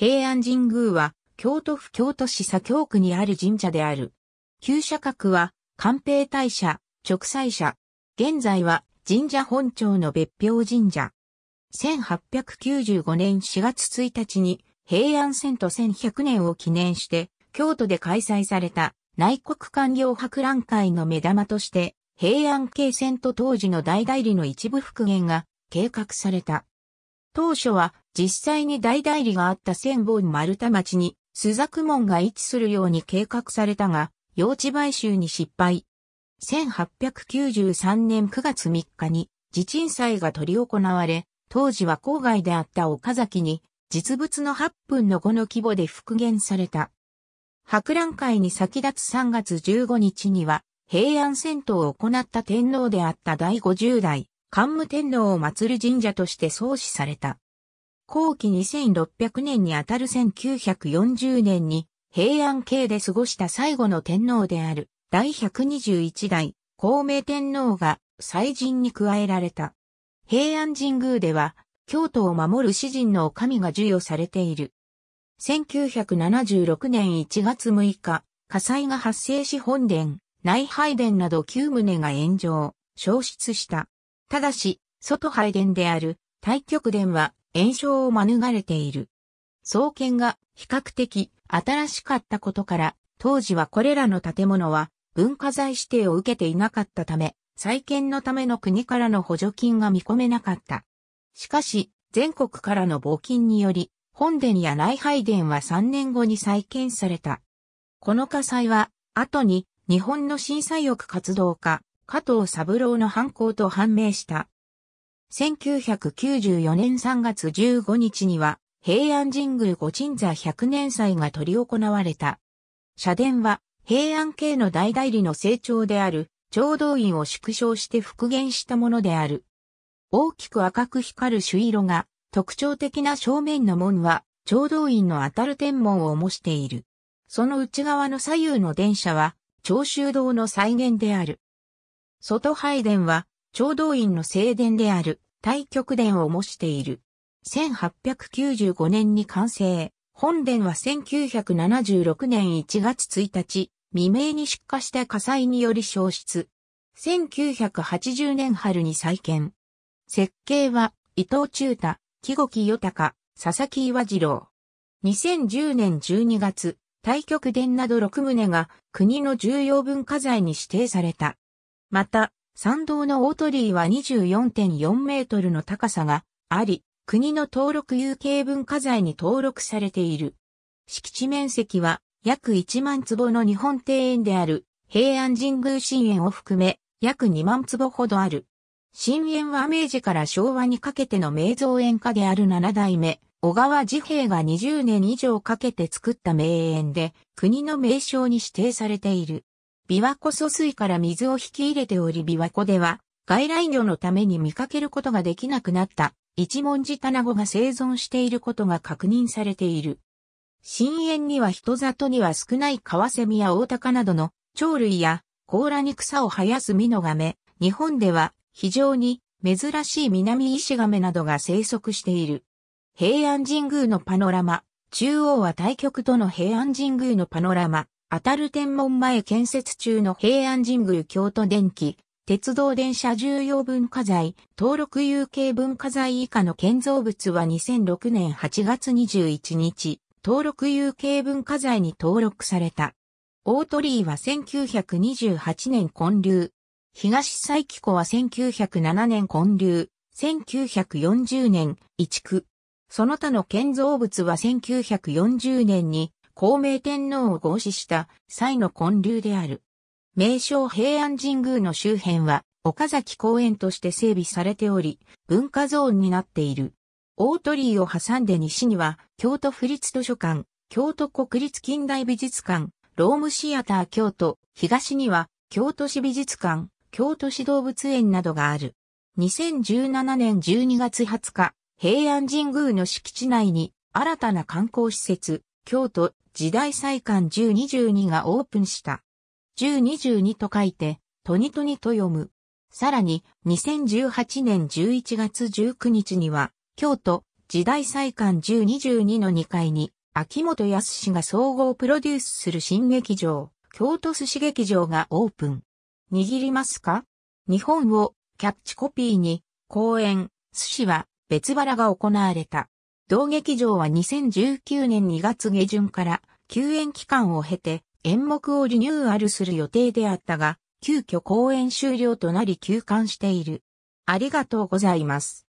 平安神宮は、京都府京都市左京区にある神社である。旧社格は、官兵大社、直祭社。現在は、神社本庁の別表神社。1895年4月1日に、平安遷都1100年を記念して、京都で開催された内国官僚博覧会の目玉として、平安京遷都当時の大代理の一部復元が計画された。当初は実際に大代理があった千本丸太町に朱雀門が位置するように計画されたが、用地買収に失敗。1893年9月3日に地鎮祭が取り行われ、当時は郊外であった岡崎に実物の8分の5の規模で復元された。博覧会に先立つ3月15日には、平安戦闘を行った天皇であった第50代、桓武天皇を祀る神社として創始された。後期2600年にあたる1940年に平安系で過ごした最後の天皇である第121代孔明天皇が祭神に加えられた。平安神宮では京都を守る詩人の神が授与されている。1976年1月6日、火災が発生し本殿、内拝殿など9棟が炎上、消失した。ただし、外拝殿である太極殿は炎症を免れている。創建が比較的新しかったことから、当時はこれらの建物は文化財指定を受けていなかったため、再建のための国からの補助金が見込めなかった。しかし、全国からの募金により、本殿や内拝殿は3年後に再建された。この火災は、後に日本の震災翼活動家、加藤三郎の犯行と判明した。1994年3月15日には、平安神宮御鎮座百年祭が取り行われた。社殿は、平安系の大代理の成長である、長道院を縮小して復元したものである。大きく赤く光る朱色が、特徴的な正面の門は、長道院の当たる天門を模している。その内側の左右の電車は、長州道の再現である。外拝殿は、長道院の正殿である、太極殿を模している。1895年に完成。本殿は1976年1月1日、未明に出火した火災により消失。1980年春に再建。設計は、伊藤忠太、木木豊、佐々木岩次郎。2010年12月、太極殿など6棟が国の重要文化財に指定された。また、参道の大鳥居は24.4メートルの高さがあり、国の登録有形文化財に登録されている。敷地面積は約1万坪の日本庭園である平安神宮神園を含め約2万坪ほどある。神園は明治から昭和にかけての名造園家である七代目、小川治兵が20年以上かけて作った名園で国の名称に指定されている。琵琶湖疎水から水を引き入れており琵琶湖では、外来魚のために見かけることができなくなった一文字卵が生存していることが確認されている。深淵には人里には少ないカワセミやオオタカなどの鳥類や甲羅に草を生やすミノガメ、日本では非常に珍しい南イシガメなどが生息している。平安神宮のパノラマ、中央は対極との平安神宮のパノラマ、当たる天文前建設中の平安神宮京都電気、鉄道電車重要文化財、登録有形文化財以下の建造物は2006年8月21日、登録有形文化財に登録された。大鳥居は1928年建立。東西紀湖は1907年建立。1940年、移築。その他の建造物は1940年に孔明天皇を合祀した際の建立である。名称平安神宮の周辺は岡崎公園として整備されており、文化ゾーンになっている。大鳥居を挟んで西には京都府立図書館、京都国立近代美術館、ロームシアター京都、東には京都市美術館、京都市動物園などがある。2017年12月20日、平安神宮の敷地内に新たな観光施設、京都時代祭館1022がオープンした。1022と書いて、トニトニと読む。さらに、2018年11月19日には、京都、時代祭館1022の2階に、秋元康が総合プロデュースする新劇場、京都寿司劇場がオープン。握りますか日本をキャッチコピーに、公演、寿司は別腹が行われた。同劇場は2019年2月下旬から休園期間を経て演目をリニューアルする予定であったが、急遽公演終了となり休館している。ありがとうございます。